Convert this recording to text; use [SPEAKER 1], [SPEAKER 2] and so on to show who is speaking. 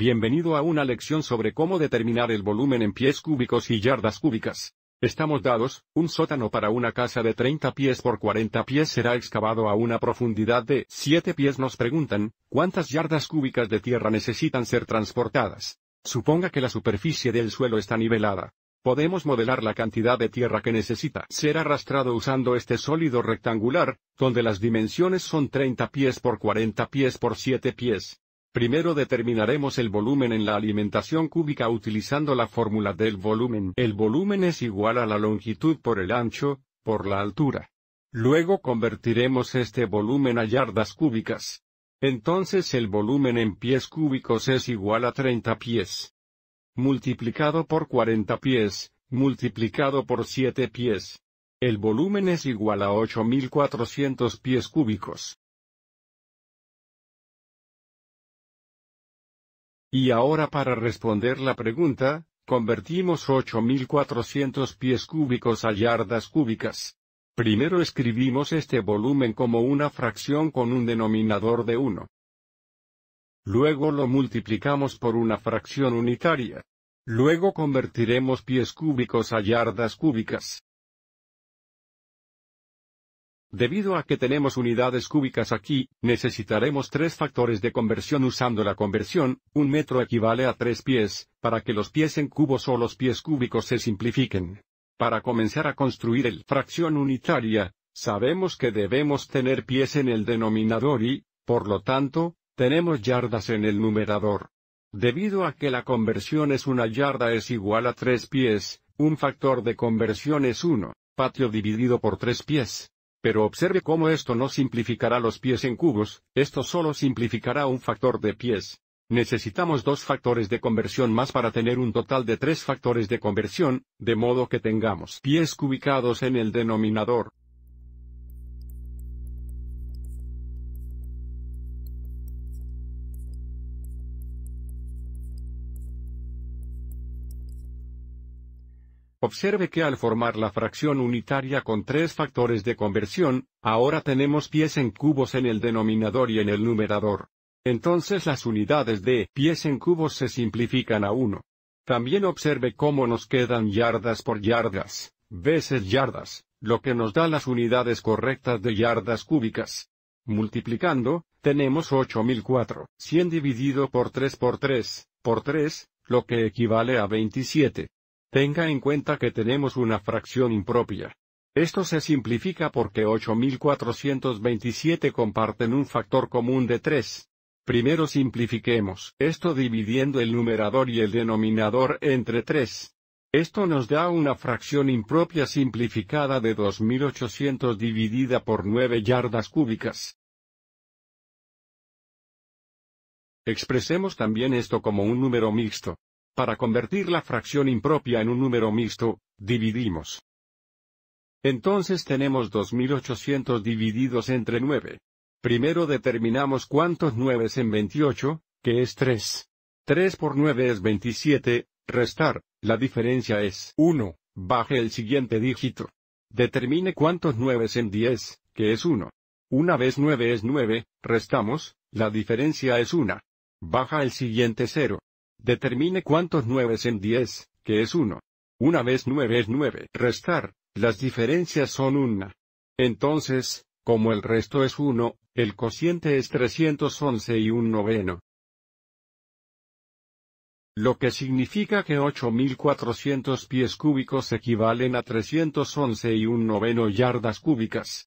[SPEAKER 1] Bienvenido a una lección sobre cómo determinar el volumen en pies cúbicos y yardas cúbicas. Estamos dados, un sótano para una casa de 30 pies por 40 pies será excavado a una profundidad de 7 pies. Nos preguntan, ¿cuántas yardas cúbicas de tierra necesitan ser transportadas? Suponga que la superficie del suelo está nivelada. Podemos modelar la cantidad de tierra que necesita ser arrastrado usando este sólido rectangular, donde las dimensiones son 30 pies por 40 pies por 7 pies. Primero determinaremos el volumen en la alimentación cúbica utilizando la fórmula del volumen. El volumen es igual a la longitud por el ancho, por la altura. Luego convertiremos este volumen a yardas cúbicas. Entonces el volumen en pies cúbicos es igual a 30 pies. Multiplicado por 40 pies, multiplicado por 7 pies. El volumen es igual a 8400 pies cúbicos. Y ahora para responder la pregunta, convertimos 8400 pies cúbicos a yardas cúbicas. Primero escribimos este volumen como una fracción con un denominador de 1. Luego lo multiplicamos por una fracción unitaria. Luego convertiremos pies cúbicos a yardas cúbicas. Debido a que tenemos unidades cúbicas aquí, necesitaremos tres factores de conversión usando la conversión, un metro equivale a tres pies, para que los pies en cubos o los pies cúbicos se simplifiquen. Para comenzar a construir el fracción unitaria, sabemos que debemos tener pies en el denominador y, por lo tanto, tenemos yardas en el numerador. Debido a que la conversión es una yarda es igual a tres pies, un factor de conversión es 1, patio dividido por tres pies. Pero observe cómo esto no simplificará los pies en cubos, esto solo simplificará un factor de pies. Necesitamos dos factores de conversión más para tener un total de tres factores de conversión, de modo que tengamos pies cubicados en el denominador. Observe que al formar la fracción unitaria con tres factores de conversión, ahora tenemos pies en cubos en el denominador y en el numerador. Entonces las unidades de pies en cubos se simplifican a 1. También observe cómo nos quedan yardas por yardas, veces yardas, lo que nos da las unidades correctas de yardas cúbicas. Multiplicando, tenemos 8004, 100 dividido por 3 por 3, por 3, lo que equivale a 27. Tenga en cuenta que tenemos una fracción impropia. Esto se simplifica porque 8427 comparten un factor común de 3. Primero simplifiquemos esto dividiendo el numerador y el denominador entre 3. Esto nos da una fracción impropia simplificada de 2800 dividida por 9 yardas cúbicas. Expresemos también esto como un número mixto. Para convertir la fracción impropia en un número mixto, dividimos. Entonces tenemos 2800 divididos entre 9. Primero determinamos cuántos 9 en 28, que es 3. 3 por 9 es 27, restar, la diferencia es 1, baje el siguiente dígito. Determine cuántos 9 en 10, que es 1. Una vez 9 es 9, restamos, la diferencia es 1. Baja el siguiente 0. Determine cuántos 9 en 10, que es 1. Una vez 9 es 9. Restar, las diferencias son 1. Entonces, como el resto es 1, el cociente es 311 y un noveno. Lo que significa que 8.400 pies cúbicos equivalen a 311 y un noveno yardas cúbicas.